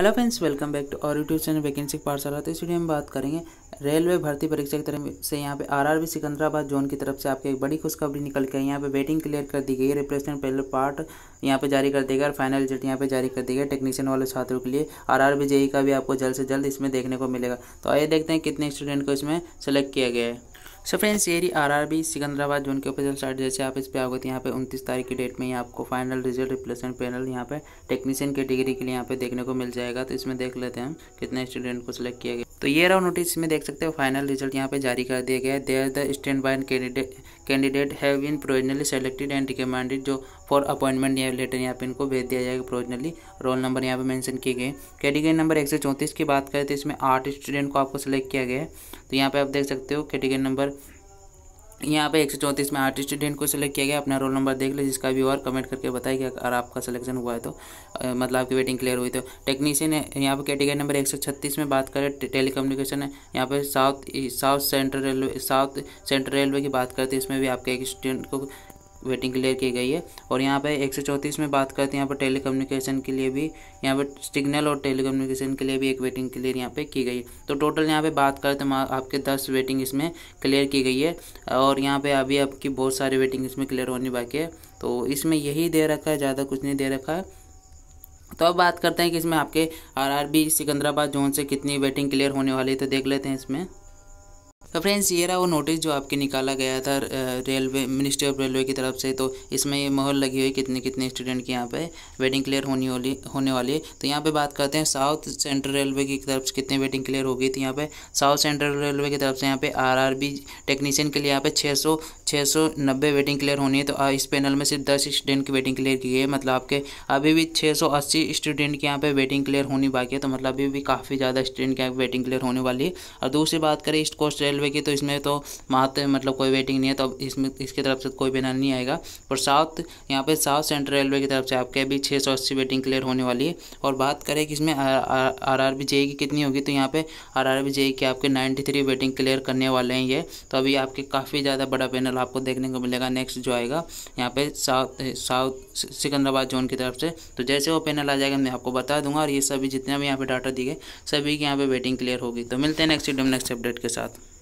hello friends welcome back to our YouTube channel vacancy Pathshala तो इस video में बात करेंगे रेलवे भर्ती परीक्षा की तरफ से यहाँ पे आरआरबी सिकंदराबाद जोन की तरफ से आपकी एक बड़ी खुशखबरी निकल के यहाँ पे वेटिंग क्लियर कर दी गई है रिप्लेसमेंट पहले पार्ट यहाँ पे जारी कर देगा और फाइनल रिजल्ट यहाँ पे जारी कर देगा टेक्नीशियन वाले छात्रों के लिए आर आर e का भी आपको जल्द से जल्द इसमें देखने को मिलेगा तो आइए देखते हैं कितने स्टूडेंट को इसमें सेलेक्ट किया गया है सो फ्रेंड्स ये रही R R B Secunderabad zone के ऑफिसल साइट जैसे आप इस पर आगे तो यहाँ पे उनतीस तारीख की डेट में ही आपको फाइनल रिजल्ट रिप्लेसमेंट पैनल यहाँ पे टेक्नीशियन कैटेगरी के, के लिए यहाँ पे देखने को मिल जाएगा तो इसमें देख लेते हैं कितने स्टूडेंट को सिलेक्ट किया गया तो ये रहा नोटिस में देख सकते हो फाइनल रिजल्ट यहाँ पे जारी कर दिया गया है there the stand by candidate candidate have been provisionally selected and recommended जो फॉर अपॉइंटमेंट या लेटर यहाँ पे इनको भेज दिया जाएगा प्रोविजनली रोल नंबर यहाँ पे मेंशन किए गए कैटेगरी नंबर एक की बात करें तो इसमें आठ स्टूडेंट को आपको सेलेक्ट किया गया है तो यहाँ पर आप देख सकते हो कैटेगरी नंबर यहाँ पे एक सौ चौंतीस में आर्ट स्टूडेंट को सिलेक्ट किया गया अपना रोल नंबर देख ले जिसका भी और कमेंट करके बताया कि अगर आपका सिलेक्शन हुआ है तो मतलब आपकी वेटिंग क्लियर हुई तो टेक्नीशियन है यहाँ पे कैटेगरी नंबर एक सौ छत्तीस में बात करें टेली कम्युनिकेशन है यहाँ पे south south central railway south central railway की बात करते हैं इसमें भी आपके एक स्टूडेंट को वेटिंग क्लियर की गई है और यहाँ पे एक सौ चौंतीस में बात करते हैं यहाँ पर टेली के लिए भी यहाँ पर सिग्नल और टेली के लिए भी एक वेटिंग क्लियर यहाँ पे की गई है तो टोटल यहाँ पे बात करते हैं आपके दस वेटिंग इसमें क्लियर की गई है और यहाँ पे अभी आपकी बहुत सारी वेटिंग इसमें क्लियर होने बाकी है तो इसमें यही दे रखा है ज़्यादा कुछ नहीं दे रखा है तो अब बात करते हैं कि इसमें आपके आर सिकंदराबाद जोन से कितनी वेटिंग क्लियर होने वाली है तो देख लेते हैं इसमें तो फ्रेंड्स ये रहा वो नोटिस जो आपके निकाला गया था रेलवे मिनिस्ट्री ऑफ रेलवे की तरफ से तो इसमें ये मोहर लगी हुई कितने कितने स्टूडेंट की यहाँ पे वेटिंग क्लियर होने वाली होने वाली है तो यहाँ पे बात करते हैं साउथ सेंट्रल रेलवे की तरफ से कितने वेटिंग क्लियर होगी थी यहाँ पे साउथ सेंट्रल रेलवे की तरफ से यहाँ पे आर टेक्नीशियन के लिए यहाँ पे छः सौ वेटिंग क्लियर होनी है तो इस पैनल में सिर्फ दस स्टूडेंट की वेटिंग क्लियर की है मतलब आपके अभी भी छः स्टूडेंट की यहाँ पर वेटिंग क्लियर होनी बाकी है तो मतलब अभी भी काफ़ी ज़्यादा स्टूडेंट की यहाँ वेटिंग क्लियर होने वाली है और दूसरी बात करें ईस्ट कोस्ट रेलवे रेलवे की तो इसमें तो महत्व मतलब कोई वेटिंग नहीं है तो इसमें इसकी तरफ से कोई बैनर नहीं आएगा और साउथ यहाँ पे साउथ सेंट्रल रेलवे की तरफ से आपके अभी छः सौ अस्सी वेटिंग क्लियर होने वाली है और बात करें कि इसमें आर आर बी जे की कितनी होगी तो यहाँ पे आर आर बी जे की आपके नाइन्टी थ्री वेटिंग क्लियर करने वाले हैं ये तो अभी आपके काफ़ी ज़्यादा बड़ा पैनल आपको देखने को मिलेगा नेक्स्ट जो आएगा यहाँ पे साउथ साउथ सिकंदराबाद जोन की तरफ से तो जैसे वो पैनल आ जाएगा मैं आपको बता दूंगा और ये सभी जितना भी यहाँ पे डाटा दिए सभी की यहाँ पे वेटिंग क्लियर होगी तो मिलते हैं नेक्स्ट वीडियो नेक्स्ट अपडेट के साथ